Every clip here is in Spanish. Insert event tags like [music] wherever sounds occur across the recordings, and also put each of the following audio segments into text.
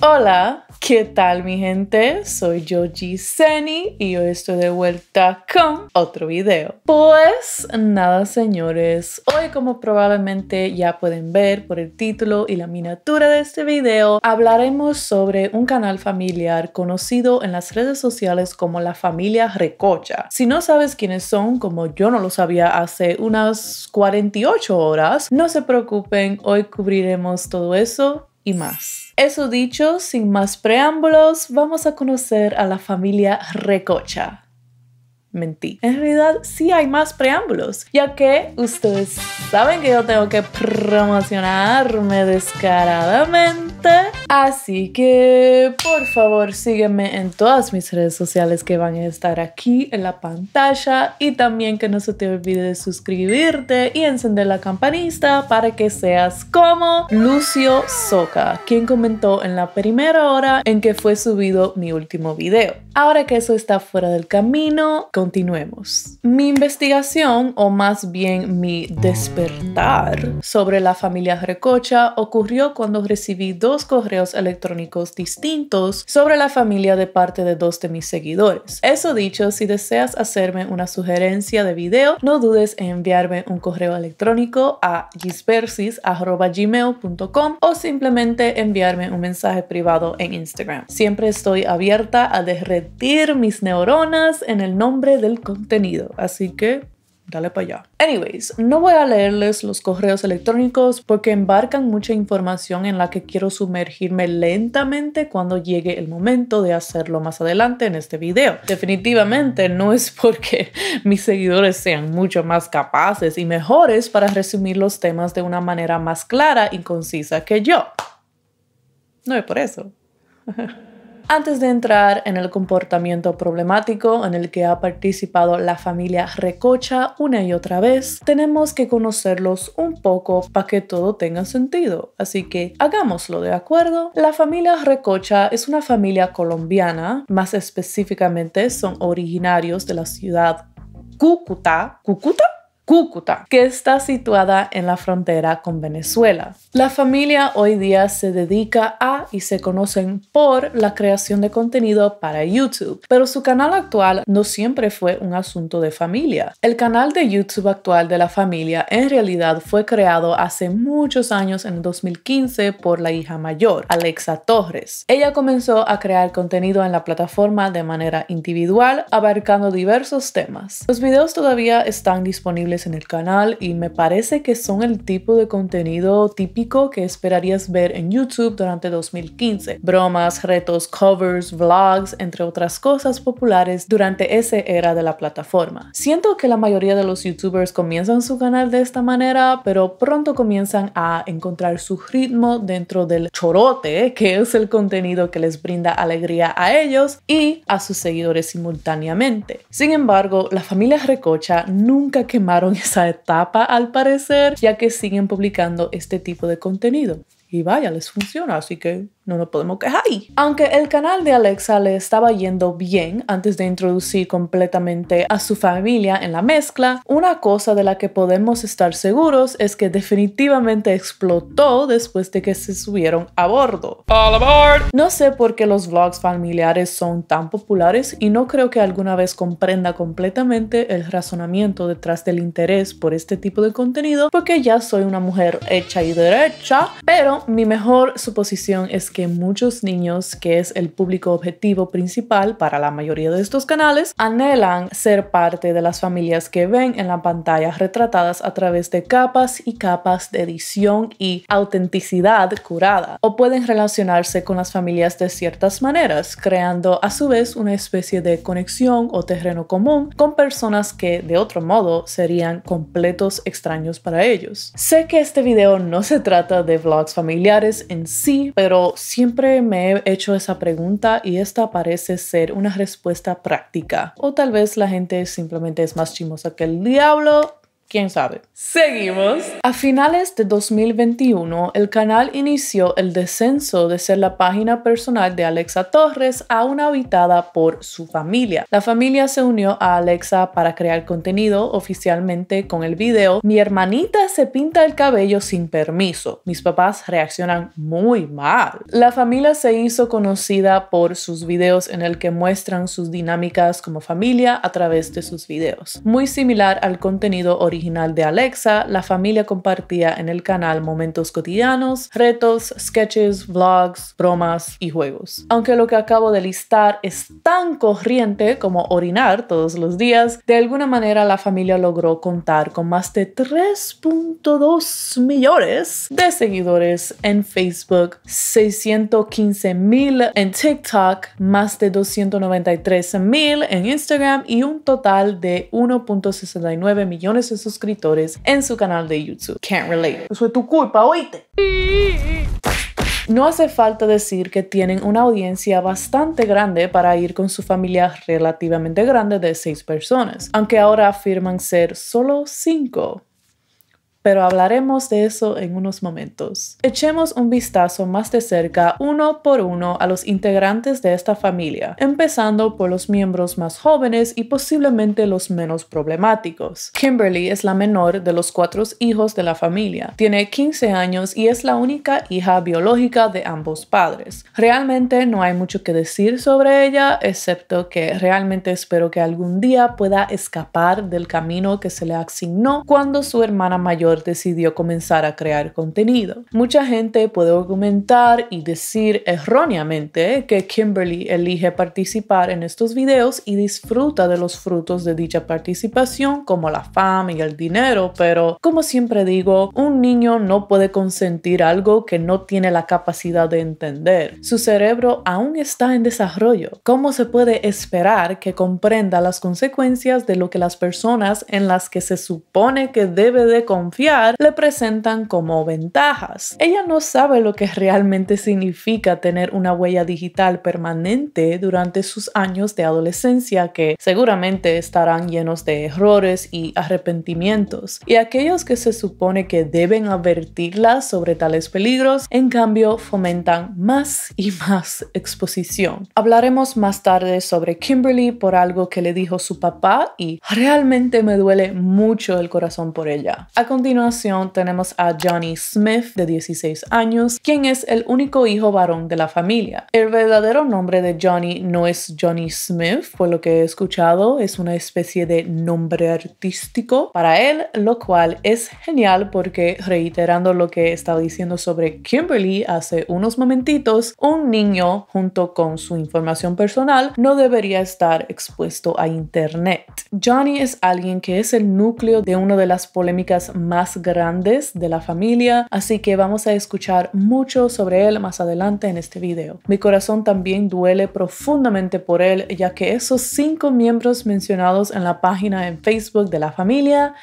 Hola, ¿qué tal mi gente? Soy Yoji Seni y hoy estoy de vuelta con otro video. Pues nada señores, hoy como probablemente ya pueden ver por el título y la miniatura de este video, hablaremos sobre un canal familiar conocido en las redes sociales como la familia Recocha. Si no sabes quiénes son, como yo no lo sabía hace unas 48 horas, no se preocupen, hoy cubriremos todo eso y más. Eso dicho, sin más preámbulos, vamos a conocer a la familia Recocha mentí. En realidad sí hay más preámbulos, ya que ustedes saben que yo tengo que promocionarme descaradamente. Así que por favor sígueme en todas mis redes sociales que van a estar aquí en la pantalla y también que no se te olvide de suscribirte y encender la campanita para que seas como Lucio Soca, quien comentó en la primera hora en que fue subido mi último video. Ahora que eso está fuera del camino, continuemos. Mi investigación, o más bien mi despertar sobre la familia Recocha, ocurrió cuando recibí dos correos electrónicos distintos sobre la familia de parte de dos de mis seguidores. Eso dicho, si deseas hacerme una sugerencia de video, no dudes en enviarme un correo electrónico a gispersis.gmail.com o simplemente enviarme un mensaje privado en Instagram. Siempre estoy abierta a derretir mis neuronas en el nombre del contenido, así que dale para allá. Anyways, no voy a leerles los correos electrónicos porque embarcan mucha información en la que quiero sumergirme lentamente cuando llegue el momento de hacerlo más adelante en este video. Definitivamente no es porque [laughs] mis seguidores sean mucho más capaces y mejores para resumir los temas de una manera más clara y concisa que yo. No es por eso. [laughs] Antes de entrar en el comportamiento problemático en el que ha participado la familia Recocha una y otra vez, tenemos que conocerlos un poco para que todo tenga sentido. Así que hagámoslo de acuerdo. La familia Recocha es una familia colombiana, más específicamente son originarios de la ciudad Cúcuta. ¿Cúcuta? Cúcuta, que está situada en la frontera con Venezuela. La familia hoy día se dedica a y se conocen por la creación de contenido para YouTube, pero su canal actual no siempre fue un asunto de familia. El canal de YouTube actual de la familia en realidad fue creado hace muchos años en 2015 por la hija mayor, Alexa Torres. Ella comenzó a crear contenido en la plataforma de manera individual, abarcando diversos temas. Los videos todavía están disponibles en el canal y me parece que son el tipo de contenido típico que esperarías ver en YouTube durante 2015. Bromas, retos, covers, vlogs, entre otras cosas populares durante esa era de la plataforma. Siento que la mayoría de los youtubers comienzan su canal de esta manera, pero pronto comienzan a encontrar su ritmo dentro del chorote, que es el contenido que les brinda alegría a ellos y a sus seguidores simultáneamente. Sin embargo, la familia Recocha nunca quemaron en esa etapa al parecer, ya que siguen publicando este tipo de contenido. Y vaya, les funciona, así que no nos podemos quejar. Aunque el canal de Alexa le estaba yendo bien antes de introducir completamente a su familia en la mezcla, una cosa de la que podemos estar seguros es que definitivamente explotó después de que se subieron a bordo. All aboard. No sé por qué los vlogs familiares son tan populares y no creo que alguna vez comprenda completamente el razonamiento detrás del interés por este tipo de contenido porque ya soy una mujer hecha y derecha, pero mi mejor suposición es que que muchos niños, que es el público objetivo principal para la mayoría de estos canales, anhelan ser parte de las familias que ven en la pantalla retratadas a través de capas y capas de edición y autenticidad curada, o pueden relacionarse con las familias de ciertas maneras, creando a su vez una especie de conexión o terreno común con personas que de otro modo serían completos extraños para ellos. Sé que este video no se trata de vlogs familiares en sí, pero Siempre me he hecho esa pregunta y esta parece ser una respuesta práctica. O tal vez la gente simplemente es más chimosa que el diablo ¿Quién sabe? Seguimos. A finales de 2021, el canal inició el descenso de ser la página personal de Alexa Torres a una habitada por su familia. La familia se unió a Alexa para crear contenido oficialmente con el video Mi hermanita se pinta el cabello sin permiso. Mis papás reaccionan muy mal. La familia se hizo conocida por sus videos en el que muestran sus dinámicas como familia a través de sus videos, muy similar al contenido original original de Alexa, la familia compartía en el canal momentos cotidianos, retos, sketches, vlogs, bromas y juegos. Aunque lo que acabo de listar es tan corriente como orinar todos los días, de alguna manera la familia logró contar con más de 3.2 millones de seguidores en Facebook, 615 mil en TikTok, más de 293 mil en Instagram y un total de 1.69 millones de suscriptores en su canal de YouTube. Can't relate. Eso es tu culpa, oíste. No hace falta decir que tienen una audiencia bastante grande para ir con su familia relativamente grande de 6 personas, aunque ahora afirman ser solo 5 pero hablaremos de eso en unos momentos. Echemos un vistazo más de cerca, uno por uno, a los integrantes de esta familia, empezando por los miembros más jóvenes y posiblemente los menos problemáticos. Kimberly es la menor de los cuatro hijos de la familia, tiene 15 años y es la única hija biológica de ambos padres. Realmente no hay mucho que decir sobre ella, excepto que realmente espero que algún día pueda escapar del camino que se le asignó cuando su hermana mayor decidió comenzar a crear contenido. Mucha gente puede argumentar y decir erróneamente que Kimberly elige participar en estos videos y disfruta de los frutos de dicha participación como la fama y el dinero, pero como siempre digo, un niño no puede consentir algo que no tiene la capacidad de entender. Su cerebro aún está en desarrollo. ¿Cómo se puede esperar que comprenda las consecuencias de lo que las personas en las que se supone que debe de confiar confiar le presentan como ventajas. Ella no sabe lo que realmente significa tener una huella digital permanente durante sus años de adolescencia que seguramente estarán llenos de errores y arrepentimientos. Y aquellos que se supone que deben advertirla sobre tales peligros, en cambio, fomentan más y más exposición. Hablaremos más tarde sobre Kimberly por algo que le dijo su papá y realmente me duele mucho el corazón por ella continuación tenemos a Johnny Smith, de 16 años, quien es el único hijo varón de la familia. El verdadero nombre de Johnny no es Johnny Smith, por lo que he escuchado, es una especie de nombre artístico para él, lo cual es genial porque, reiterando lo que estaba diciendo sobre Kimberly hace unos momentitos, un niño junto con su información personal no debería estar expuesto a internet. Johnny es alguien que es el núcleo de una de las polémicas más más grandes de la familia, así que vamos a escuchar mucho sobre él más adelante en este video. Mi corazón también duele profundamente por él, ya que esos cinco miembros mencionados en la página en Facebook de la familia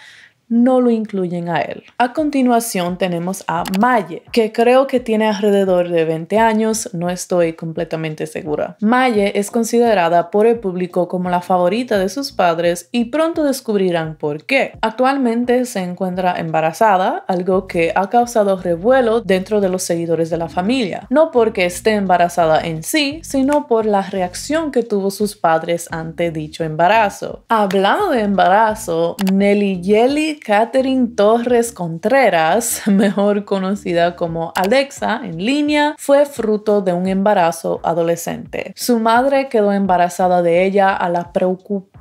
no lo incluyen a él. A continuación tenemos a Maye, que creo que tiene alrededor de 20 años, no estoy completamente segura. Maye es considerada por el público como la favorita de sus padres y pronto descubrirán por qué. Actualmente se encuentra embarazada, algo que ha causado revuelo dentro de los seguidores de la familia, no porque esté embarazada en sí, sino por la reacción que tuvo sus padres ante dicho embarazo. Hablando de embarazo, Nelly Yelly Catherine Torres Contreras, [laughs] mejor conocida como Alexa en línea, fue fruto de un embarazo adolescente. Su madre quedó embarazada de ella a la preocupante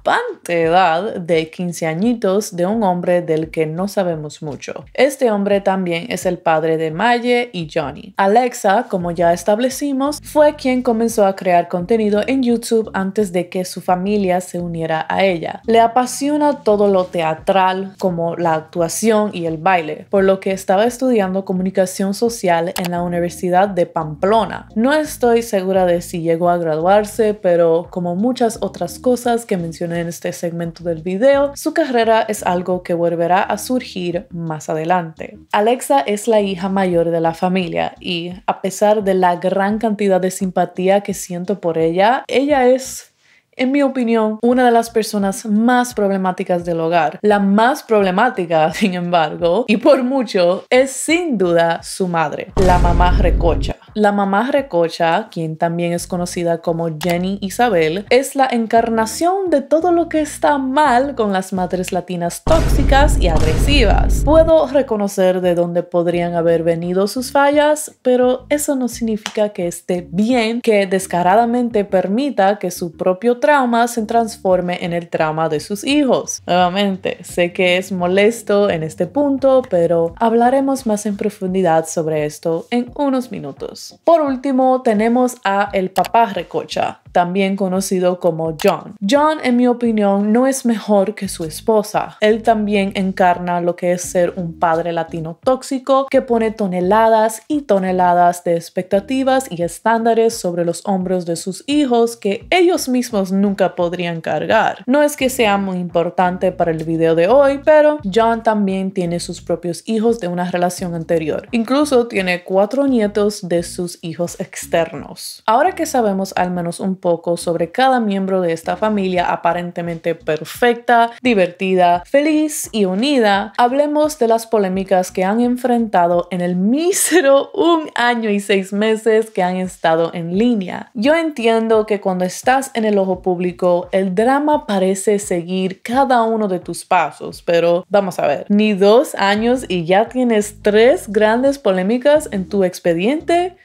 edad de 15 añitos de un hombre del que no sabemos mucho. Este hombre también es el padre de Maye y Johnny. Alexa, como ya establecimos, fue quien comenzó a crear contenido en YouTube antes de que su familia se uniera a ella. Le apasiona todo lo teatral como la actuación y el baile, por lo que estaba estudiando comunicación social en la Universidad de Pamplona. No estoy segura de si llegó a graduarse, pero como muchas otras cosas que mencioné en este segmento del video, su carrera es algo que volverá a surgir más adelante. Alexa es la hija mayor de la familia y, a pesar de la gran cantidad de simpatía que siento por ella, ella es en mi opinión, una de las personas más problemáticas del hogar. La más problemática, [laughs] sin embargo, y por mucho, es sin duda su madre, la mamá recocha. La mamá recocha, quien también es conocida como Jenny Isabel, es la encarnación de todo lo que está mal con las madres latinas tóxicas y agresivas. Puedo reconocer de dónde podrían haber venido sus fallas, pero eso no significa que esté bien que descaradamente permita que su propio trauma se transforme en el trauma de sus hijos. Nuevamente, sé que es molesto en este punto, pero hablaremos más en profundidad sobre esto en unos minutos. Por último, tenemos a el papá recocha también conocido como John. John, en mi opinión, no es mejor que su esposa. Él también encarna lo que es ser un padre latino tóxico que pone toneladas y toneladas de expectativas y estándares sobre los hombros de sus hijos que ellos mismos nunca podrían cargar. No es que sea muy importante para el video de hoy, pero John también tiene sus propios hijos de una relación anterior. Incluso tiene cuatro nietos de sus hijos externos. Ahora que sabemos al menos un poco sobre cada miembro de esta familia aparentemente perfecta, divertida, feliz y unida, hablemos de las polémicas que han enfrentado en el mísero un año y seis meses que han estado en línea. Yo entiendo que cuando estás en el ojo público, el drama parece seguir cada uno de tus pasos, pero vamos a ver, ni dos años y ya tienes tres grandes polémicas en tu expediente.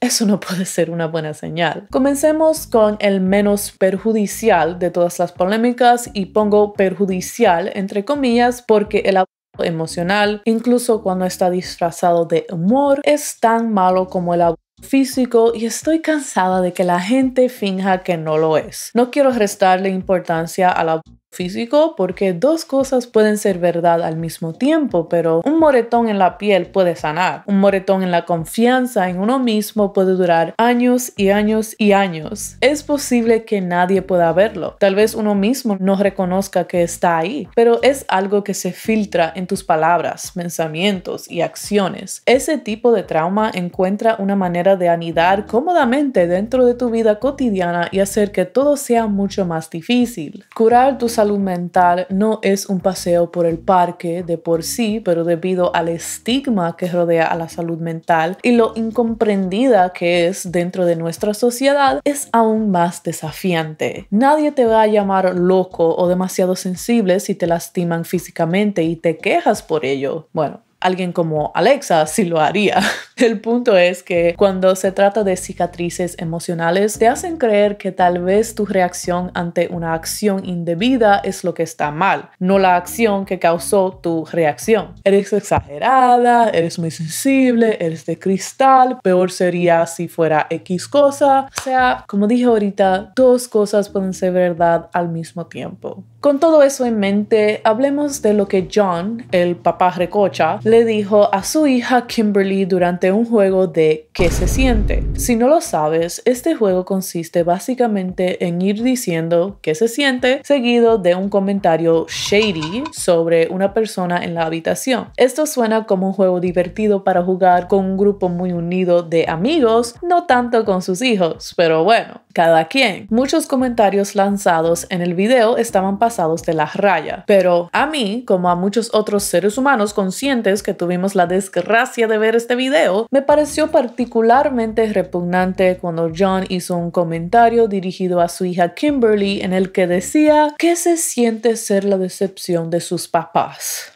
Eso no puede ser una buena señal. Comencemos con el menos perjudicial de todas las polémicas y pongo perjudicial entre comillas porque el abuso emocional, incluso cuando está disfrazado de humor, es tan malo como el abuso físico y estoy cansada de que la gente finja que no lo es. No quiero restarle importancia al abuso físico porque dos cosas pueden ser verdad al mismo tiempo, pero un moretón en la piel puede sanar. Un moretón en la confianza en uno mismo puede durar años y años y años. Es posible que nadie pueda verlo. Tal vez uno mismo no reconozca que está ahí, pero es algo que se filtra en tus palabras, pensamientos y acciones. Ese tipo de trauma encuentra una manera de anidar cómodamente dentro de tu vida cotidiana y hacer que todo sea mucho más difícil. Curar tu salud salud mental no es un paseo por el parque de por sí, pero debido al estigma que rodea a la salud mental y lo incomprendida que es dentro de nuestra sociedad, es aún más desafiante. Nadie te va a llamar loco o demasiado sensible si te lastiman físicamente y te quejas por ello. Bueno, alguien como Alexa sí lo haría. [laughs] El punto es que cuando se trata de cicatrices emocionales, te hacen creer que tal vez tu reacción ante una acción indebida es lo que está mal, no la acción que causó tu reacción. Eres exagerada, eres muy sensible, eres de cristal, peor sería si fuera X cosa. O sea, como dije ahorita, dos cosas pueden ser verdad al mismo tiempo. Con todo eso en mente, hablemos de lo que John, el papá recocha, le dijo a su hija Kimberly durante un juego de ¿Qué se siente? Si no lo sabes, este juego consiste básicamente en ir diciendo ¿Qué se siente? seguido de un comentario shady sobre una persona en la habitación. Esto suena como un juego divertido para jugar con un grupo muy unido de amigos, no tanto con sus hijos, pero bueno, cada quien. Muchos comentarios lanzados en el video estaban pasando de la raya. Pero a mí, como a muchos otros seres humanos conscientes que tuvimos la desgracia de ver este video, me pareció particularmente repugnante cuando John hizo un comentario dirigido a su hija Kimberly en el que decía que ¿qué se siente ser la decepción de sus papás?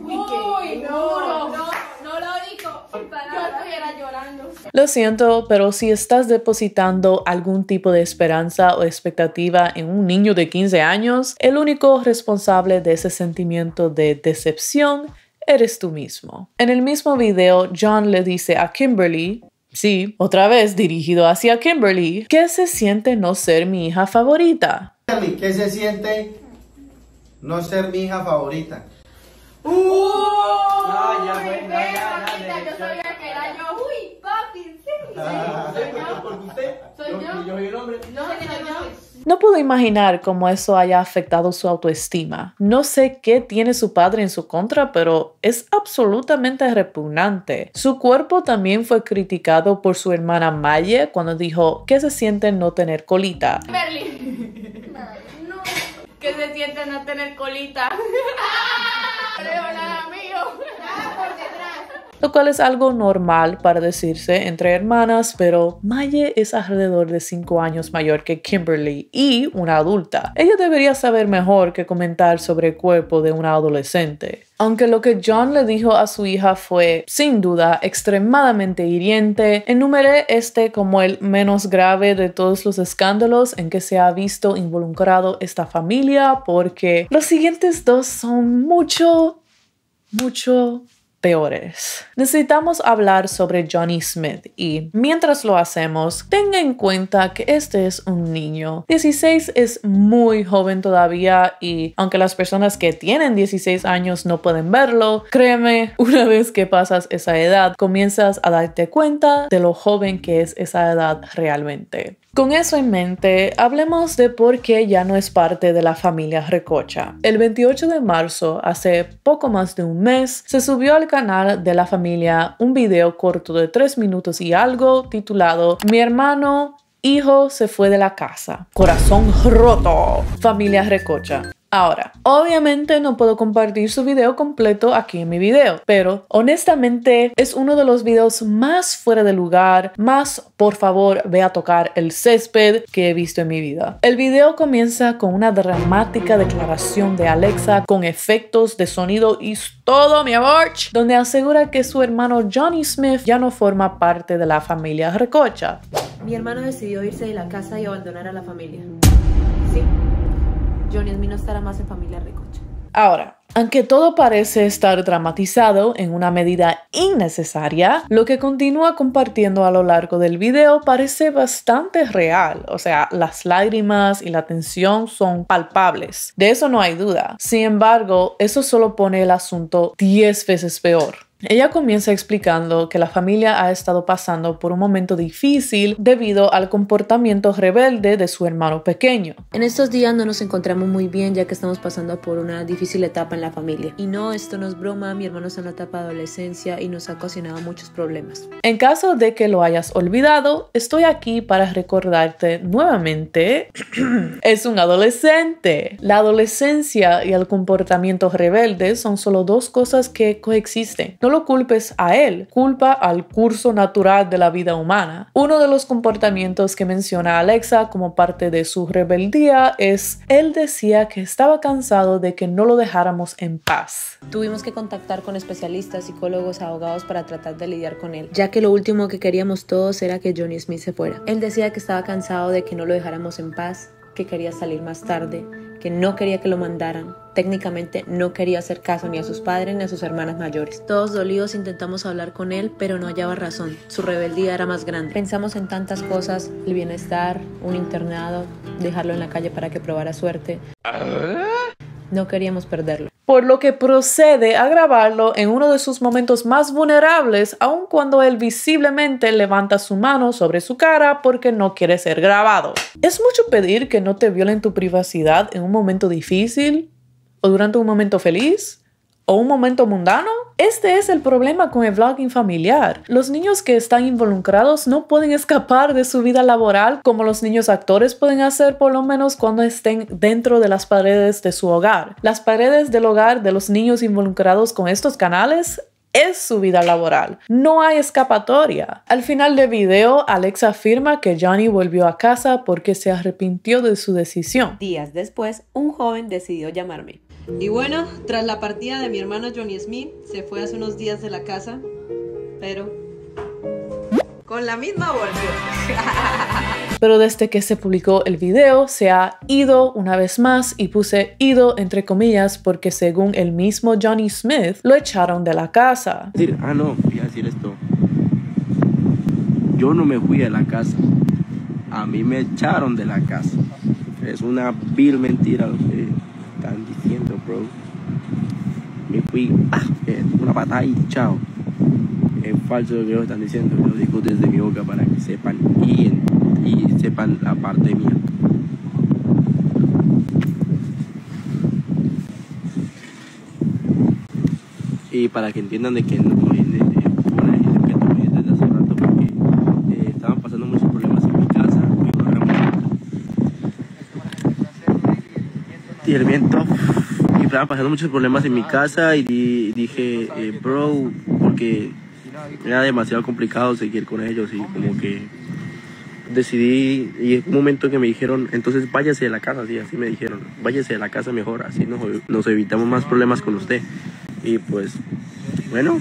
Uy, no, lo llorando. Lo siento, pero si estás depositando algún tipo de esperanza o expectativa en un niño de 15 años, el único responsable de ese sentimiento de decepción eres tú mismo. En el mismo video, John le dice a Kimberly, sí, otra vez dirigido hacia Kimberly, ¿Qué se siente no ser mi hija favorita. ¿Qué se siente no ser mi hija favorita? No puedo imaginar cómo eso haya afectado su autoestima. No sé qué tiene su padre en su contra, pero es absolutamente repugnante. Su cuerpo también fue criticado por su hermana Maye cuando dijo se siente no tener colita. Que se siente no tener colita. [laughs] [laughs] lo cual es algo normal para decirse entre hermanas, pero Maye es alrededor de 5 años mayor que Kimberly y una adulta. Ella debería saber mejor que comentar sobre el cuerpo de una adolescente. Aunque lo que John le dijo a su hija fue, sin duda, extremadamente hiriente, enumeré este como el menos grave de todos los escándalos en que se ha visto involucrado esta familia, porque los siguientes dos son mucho, mucho peores. Necesitamos hablar sobre Johnny Smith y, mientras lo hacemos, tenga en cuenta que este es un niño. 16 es muy joven todavía y, aunque las personas que tienen 16 años no pueden verlo, créeme, [laughs] una vez que pasas esa edad, comienzas a darte cuenta de lo joven que es esa edad realmente. Con eso en mente, hablemos de por qué ya no es parte de la familia Recocha. El 28 de marzo, hace poco más de un mes, se subió al canal de la familia un video corto de 3 minutos y algo titulado Mi hermano hijo se fue de la casa. Corazón roto. Familia Recocha. Ahora, obviamente no puedo compartir su video completo aquí en mi video, pero honestamente es uno de los videos más fuera de lugar, más por favor ve a tocar el césped que he visto en mi vida. El video comienza con una dramática declaración de Alexa con efectos de sonido y todo, mi amor, donde asegura que su hermano Johnny Smith ya no forma parte de la familia Recocha. Mi hermano decidió irse de la casa y abandonar a la familia. Johnny no estará más en familia Ricoche. Ahora, aunque todo parece estar dramatizado en una medida innecesaria, lo que continúa compartiendo a lo largo del video parece bastante real, o sea, las lágrimas y la tensión son palpables, de eso no hay duda. Sin embargo, eso solo pone el asunto 10 veces peor. Ella comienza explicando que la familia ha estado pasando por un momento difícil debido al comportamiento rebelde de su hermano pequeño. En estos días no nos encontramos muy bien ya que estamos pasando por una difícil etapa en la familia. Y no, esto no es broma, mi hermano está en la etapa de adolescencia y nos ha ocasionado muchos problemas. En caso de que lo hayas olvidado, estoy aquí para recordarte nuevamente, [clears throat] es un adolescente. La adolescencia y el comportamiento rebelde son solo dos cosas que coexisten no lo culpes a él, culpa al curso natural de la vida humana. Uno de los comportamientos que menciona Alexa como parte de su rebeldía es, él decía que estaba cansado de que no lo dejáramos en paz. Tuvimos que contactar con especialistas, psicólogos, abogados para tratar de lidiar con él, ya que lo último que queríamos todos era que Johnny Smith se fuera. Él decía que estaba cansado de que no lo dejáramos en paz, que quería salir más tarde, que no quería que lo mandaran, técnicamente no quería hacer caso ni a sus padres ni a sus hermanas mayores. Todos dolidos intentamos hablar con él, pero no hallaba razón. Su rebeldía era más grande. Pensamos en tantas cosas, el bienestar, un internado, dejarlo en la calle para que probara suerte. No queríamos perderlo por lo que procede a grabarlo en uno de sus momentos más vulnerables, aun cuando él visiblemente levanta su mano sobre su cara porque no quiere ser grabado. ¿Es mucho pedir que no te violen tu privacidad en un momento difícil? durante un momento feliz o un momento mundano? Este es el problema con el vlogging familiar. Los niños que están involucrados no pueden escapar de su vida laboral como los niños actores pueden hacer por lo menos cuando estén dentro de las paredes de su hogar. Las paredes del hogar de los niños involucrados con estos canales es su vida laboral. No hay escapatoria. Al final del video, Alex afirma que Johnny volvió a casa porque se arrepintió de su decisión. Días después, un joven decidió llamarme y bueno, tras la partida de mi hermano Johnny Smith, se fue hace unos días de la casa, pero con la misma volvió. [laughs] pero desde que se publicó el video se ha ido una vez más y puse ido entre comillas porque según el mismo Johnny Smith lo echaron de la casa. ah no, voy a decir esto. Yo no me fui de la casa. A mí me echaron de la casa. Es una vil mentira lo que diciendo, bro. Me fui, en eh, una batalla y chao. Es falso lo que están diciendo. Lo digo desde mi boca para que sepan y, y sepan la parte mía. Y para que entiendan de que no, el viento. Y estaban pasando muchos problemas en mi casa y dije, eh, bro, porque era demasiado complicado seguir con ellos y como que decidí y en un momento que me dijeron, entonces váyase de la casa, así, así me dijeron, váyase de la casa mejor, así nos, nos evitamos más problemas con usted. Y pues, bueno,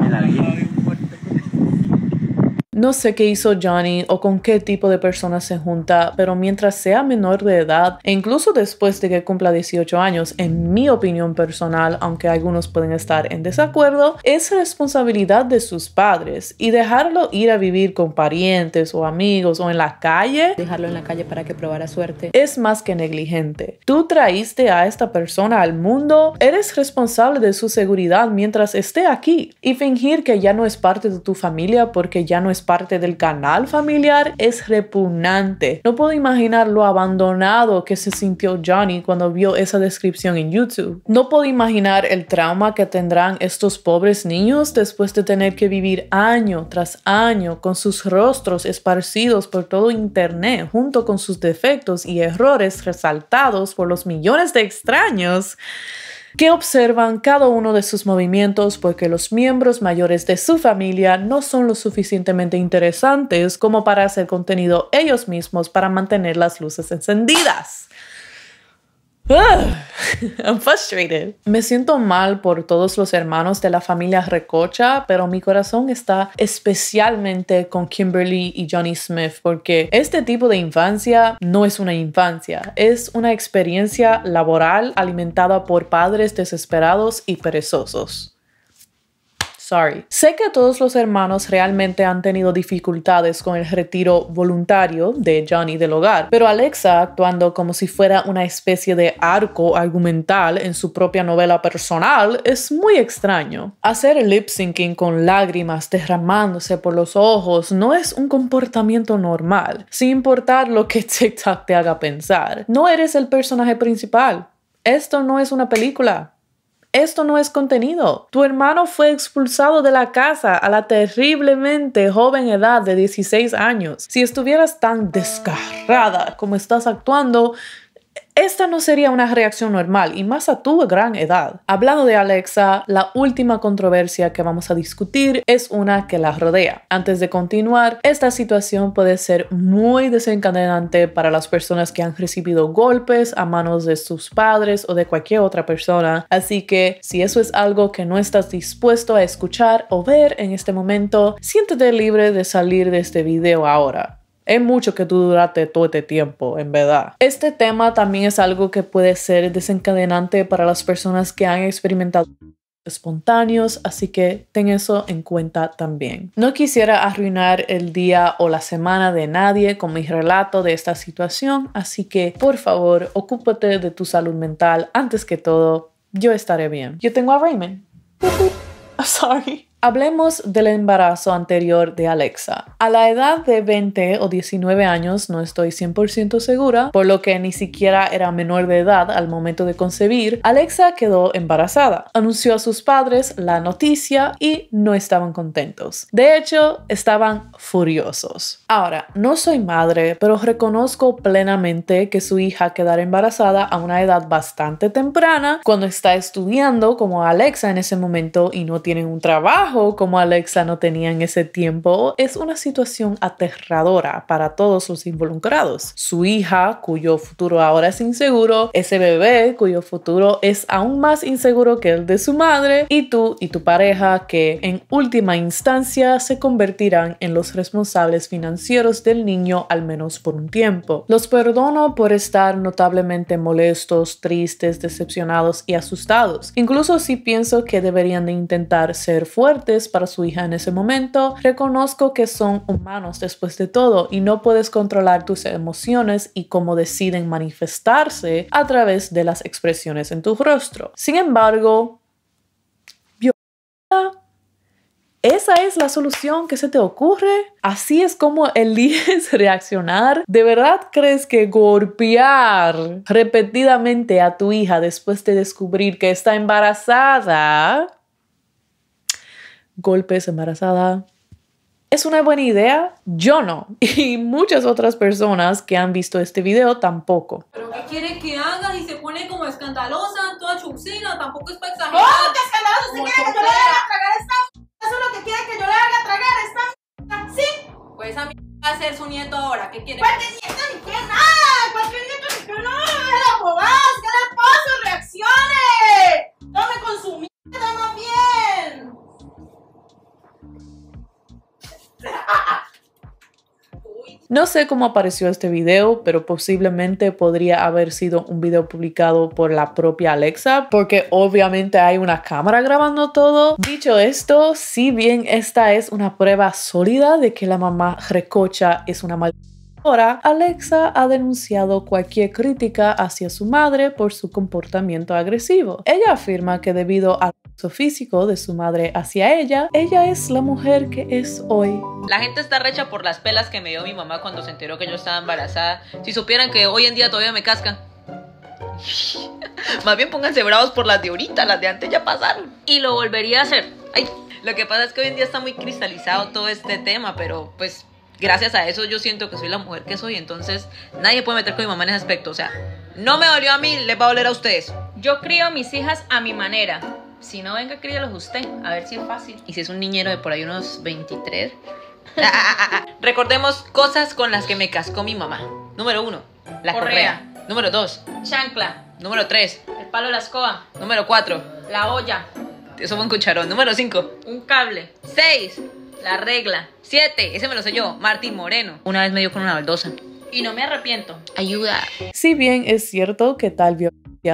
me la no sé qué hizo Johnny o con qué tipo de personas se junta, pero mientras sea menor de edad e incluso después de que cumpla 18 años, en mi opinión personal, aunque algunos pueden estar en desacuerdo, es responsabilidad de sus padres y dejarlo ir a vivir con parientes o amigos o en la calle. Dejarlo en la calle para que probara suerte. Es más que negligente. Tú traíste a esta persona al mundo, eres responsable de su seguridad mientras esté aquí y fingir que ya no es parte de tu familia porque ya no es parte del canal familiar es repugnante. No puedo imaginar lo abandonado que se sintió Johnny cuando vio esa descripción en YouTube. No puedo imaginar el trauma que tendrán estos pobres niños después de tener que vivir año tras año con sus rostros esparcidos por todo Internet junto con sus defectos y errores resaltados por los millones de extraños que observan cada uno de sus movimientos porque los miembros mayores de su familia no son lo suficientemente interesantes como para hacer contenido ellos mismos para mantener las luces encendidas. Ah, [laughs] Me siento mal por todos los hermanos de la familia Recocha, pero mi corazón está especialmente con Kimberly y Johnny Smith porque este tipo de infancia no es una infancia, es una experiencia laboral alimentada por padres desesperados y perezosos. Sé que todos los hermanos realmente han tenido dificultades con el retiro voluntario de Johnny del hogar, pero Alexa, actuando como si fuera una especie de arco argumental en su propia novela personal, es muy extraño. Hacer lip syncing con lágrimas derramándose por los ojos no es un comportamiento normal, sin importar lo que [laughs] TikTok te haga pensar. No eres el personaje principal. Esto no es una película. Esto no es contenido. Tu hermano fue expulsado de la casa a la terriblemente joven edad de 16 años. Si estuvieras tan descarrada como estás actuando, esta no sería una reacción normal y más a tu gran edad. Hablando de Alexa, la última controversia que vamos a discutir es una que la rodea. Antes de continuar, esta situación puede ser muy desencadenante para las personas que han recibido golpes a manos de sus padres o de cualquier otra persona, así que si eso es algo que no estás dispuesto a escuchar o ver en este momento, siéntete libre de salir de este video ahora. Es mucho que tú duraste todo este tiempo, en verdad. Este tema también es algo que puede ser desencadenante para las personas que han experimentado espontáneos, así que ten eso en cuenta también. No quisiera arruinar el día o la semana de nadie con mi relato de esta situación, así que por favor, ocúpate de tu salud mental antes que todo. Yo estaré bien. Yo tengo a Raymond. [laughs] sorry. Hablemos del embarazo anterior de Alexa. A la edad de 20 o 19 años, no estoy 100% segura, por lo que ni siquiera era menor de edad al momento de concebir, Alexa quedó embarazada. Anunció a sus padres la noticia y no estaban contentos. De hecho, estaban furiosos. Ahora, no soy madre, pero reconozco plenamente que su hija quedará embarazada a una edad bastante temprana, cuando está estudiando como Alexa en ese momento y no tiene un trabajo como Alexa no tenía en ese tiempo, es una situación aterradora para todos los involucrados. Su hija, cuyo futuro ahora es inseguro, ese bebé, cuyo futuro es aún más inseguro que el de su madre, y tú y tu pareja, que en última instancia se convertirán en los responsables financieros del niño al menos por un tiempo. Los perdono por estar notablemente molestos, tristes, decepcionados y asustados. Incluso si pienso que deberían de intentar ser fuertes para su hija en ese momento, reconozco que son humanos después de todo y no puedes controlar tus emociones y cómo deciden manifestarse a través de las expresiones en tu rostro. Sin embargo, ¿Esa es la solución que se te ocurre? ¿Así es como eliges [laughs] reaccionar? ¿De verdad crees que golpear repetidamente a tu hija después de descubrir que está embarazada golpes, embarazada. Es una buena idea, yo no. [laughs] Y muchas otras personas que han visto este video tampoco. ¿Pero qué quiere que haga? Y se pone como escandalosa, toda chuxina, tampoco es para ¡Oh, exagerar. ¡Oh, qué escandalosa! ¿Se quiere que yo le haga tragar esta Eso es lo que quiere que yo le haga tragar esta ¿Sí? Pues a mí va a ser su nieto ahora, ¿qué quiere? ¡Cuál que nieto ni qué nada! ¡Cuál que nieto ni qué nada! ¡La bobás! ¡Que la paso! ¡Reaccione! ¡No me consumí! más bien! No sé cómo apareció este video, pero posiblemente podría haber sido un video publicado por la propia Alexa, porque obviamente hay una cámara grabando todo. Dicho esto, si bien esta es una prueba sólida de que la mamá recocha es una maldita Alexa ha denunciado cualquier crítica hacia su madre por su comportamiento agresivo. Ella afirma que debido a físico de su madre hacia ella, ella es la mujer que es hoy. La gente está recha por las pelas que me dio mi mamá cuando se enteró que yo estaba embarazada. Si supieran que hoy en día todavía me casca [laughs] Más bien pónganse bravos por las de ahorita, las de antes ya pasaron. Y lo volvería a hacer. Ay, lo que pasa es que hoy en día está muy cristalizado todo este tema, pero pues gracias a eso yo siento que soy la mujer que soy, entonces nadie puede meter con mi mamá en ese aspecto. O sea, no me dolió a mí, les va a doler a ustedes. Yo crío a mis hijas a mi manera. Si no, venga, críelos usted. A ver si es fácil. Y si es un niñero de por ahí unos 23. [laughs] Recordemos cosas con las que me cascó mi mamá. Número uno, la correa. Número dos, chancla. Número tres, el palo de la escoba. Número cuatro, la olla. Eso fue un cucharón. Número cinco, un cable. Seis, la regla. Siete, ese me lo sé yo, Martín Moreno. Una vez me dio con una baldosa. Y no me arrepiento. Ayuda. Si bien es cierto que tal vio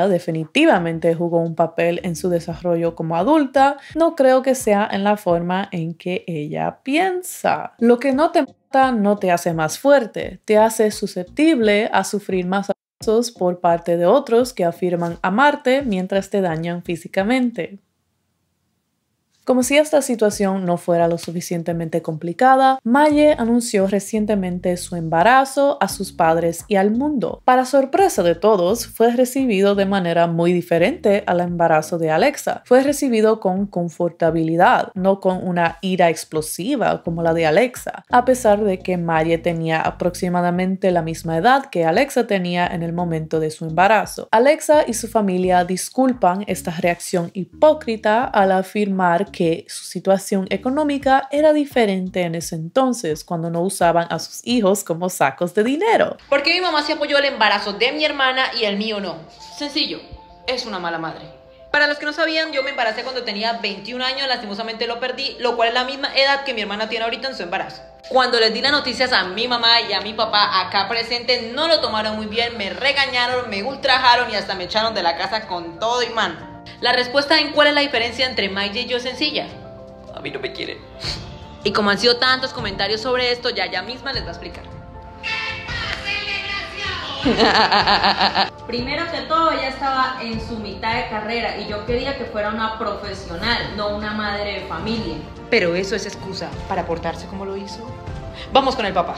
definitivamente jugó un papel en su desarrollo como adulta, no creo que sea en la forma en que ella piensa. Lo que no te mata no te hace más fuerte, te hace susceptible a sufrir más abusos por parte de otros que afirman amarte mientras te dañan físicamente. Como si esta situación no fuera lo suficientemente complicada, Maye anunció recientemente su embarazo a sus padres y al mundo. Para sorpresa de todos, fue recibido de manera muy diferente al embarazo de Alexa. Fue recibido con confortabilidad, no con una ira explosiva como la de Alexa, a pesar de que Maye tenía aproximadamente la misma edad que Alexa tenía en el momento de su embarazo. Alexa y su familia disculpan esta reacción hipócrita al afirmar que que su situación económica era diferente en ese entonces, cuando no usaban a sus hijos como sacos de dinero. ¿Por qué mi mamá se apoyó el embarazo de mi hermana y el mío no. Sencillo, es una mala madre. Para los que no sabían, yo me embaracé cuando tenía 21 años, lastimosamente lo perdí, lo cual es la misma edad que mi hermana tiene ahorita en su embarazo. Cuando les di las noticias a mi mamá y a mi papá acá presente, no lo tomaron muy bien, me regañaron, me ultrajaron y hasta me echaron de la casa con todo y mando. La respuesta en cuál es la diferencia entre Maya y yo es sencilla. A mí no me quiere. Y como han sido tantos comentarios sobre esto, ya ya misma les va a explicar. [laughs] Primero que todo, ella estaba en su mitad de carrera y yo quería que fuera una profesional, no una madre de familia. Pero eso es excusa para portarse como lo hizo. Vamos con el papá.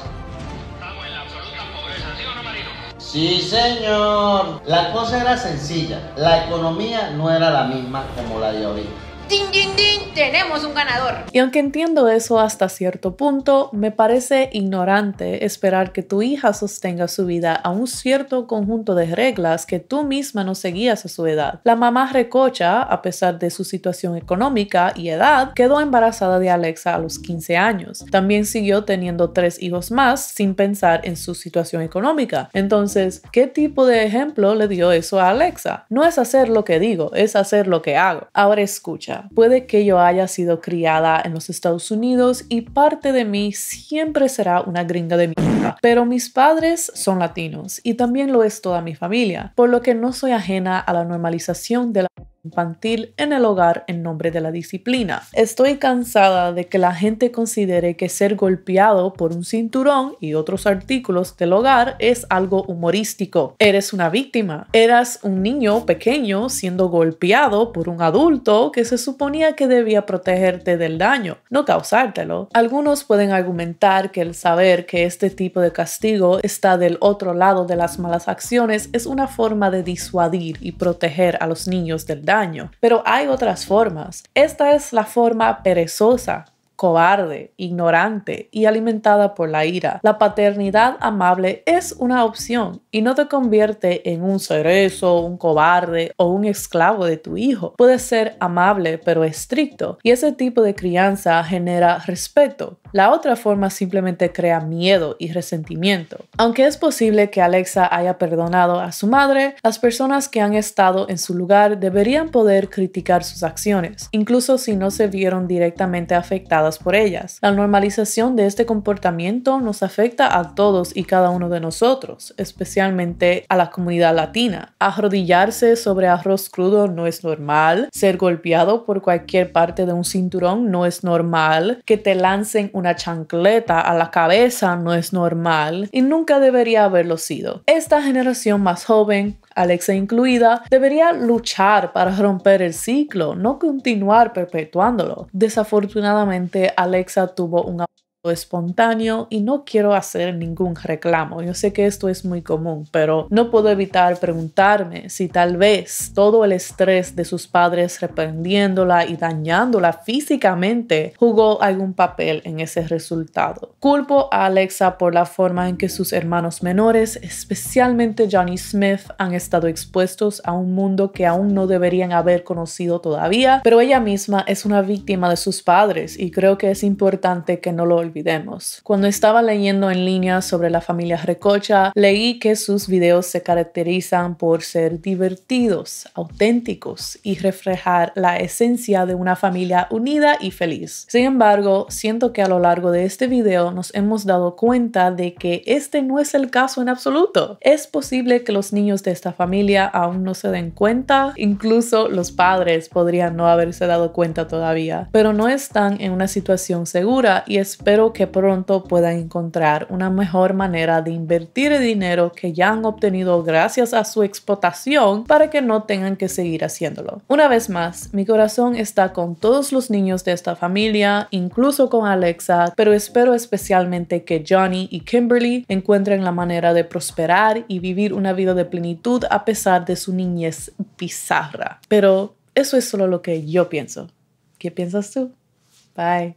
Sí, señor. La cosa era sencilla. La economía no era la misma como la de ahorita. ¡Ding, ding, tenemos un ganador. Y aunque entiendo eso hasta cierto punto, me parece ignorante esperar que tu hija sostenga su vida a un cierto conjunto de reglas que tú misma no seguías a su edad. La mamá recocha, a pesar de su situación económica y edad, quedó embarazada de Alexa a los 15 años. También siguió teniendo tres hijos más sin pensar en su situación económica. Entonces, ¿qué tipo de ejemplo le dio eso a Alexa? No es hacer lo que digo, es hacer lo que hago. Ahora escucha. Puede que yo haya sido criada en los Estados Unidos y parte de mí siempre será una gringa de mierda, pero mis padres son latinos y también lo es toda mi familia, por lo que no soy ajena a la normalización de la infantil en el hogar en nombre de la disciplina. Estoy cansada de que la gente considere que ser golpeado por un cinturón y otros artículos del hogar es algo humorístico. Eres una víctima. Eras un niño pequeño siendo golpeado por un adulto que se suponía que debía protegerte del daño, no causártelo. Algunos pueden argumentar que el saber que este tipo de castigo está del otro lado de las malas acciones es una forma de disuadir y proteger a los niños del daño pero hay otras formas. Esta es la forma perezosa cobarde, ignorante y alimentada por la ira. La paternidad amable es una opción y no te convierte en un cerezo, un cobarde o un esclavo de tu hijo. Puedes ser amable pero estricto y ese tipo de crianza genera respeto. La otra forma simplemente crea miedo y resentimiento. Aunque es posible que Alexa haya perdonado a su madre, las personas que han estado en su lugar deberían poder criticar sus acciones, incluso si no se vieron directamente afectadas por ellas. La normalización de este comportamiento nos afecta a todos y cada uno de nosotros, especialmente a la comunidad latina. Arrodillarse sobre arroz crudo no es normal, ser golpeado por cualquier parte de un cinturón no es normal, que te lancen una chancleta a la cabeza no es normal y nunca debería haberlo sido. Esta generación más joven Alexa incluida, debería luchar para romper el ciclo, no continuar perpetuándolo. Desafortunadamente, Alexa tuvo un espontáneo y no quiero hacer ningún reclamo. Yo sé que esto es muy común, pero no puedo evitar preguntarme si tal vez todo el estrés de sus padres reprendiéndola y dañándola físicamente jugó algún papel en ese resultado. Culpo a Alexa por la forma en que sus hermanos menores, especialmente Johnny Smith, han estado expuestos a un mundo que aún no deberían haber conocido todavía, pero ella misma es una víctima de sus padres y creo que es importante que no lo olvidemos. Cuando estaba leyendo en línea sobre la familia Recocha, leí que sus videos se caracterizan por ser divertidos, auténticos y reflejar la esencia de una familia unida y feliz. Sin embargo, siento que a lo largo de este video nos hemos dado cuenta de que este no es el caso en absoluto. Es posible que los niños de esta familia aún no se den cuenta, incluso los padres podrían no haberse dado cuenta todavía, pero no están en una situación segura y espero que pronto puedan encontrar una mejor manera de invertir el dinero que ya han obtenido gracias a su explotación para que no tengan que seguir haciéndolo. Una vez más, mi corazón está con todos los niños de esta familia, incluso con Alexa, pero espero especialmente que Johnny y Kimberly encuentren la manera de prosperar y vivir una vida de plenitud a pesar de su niñez bizarra. Pero eso es solo lo que yo pienso. ¿Qué piensas tú? Bye.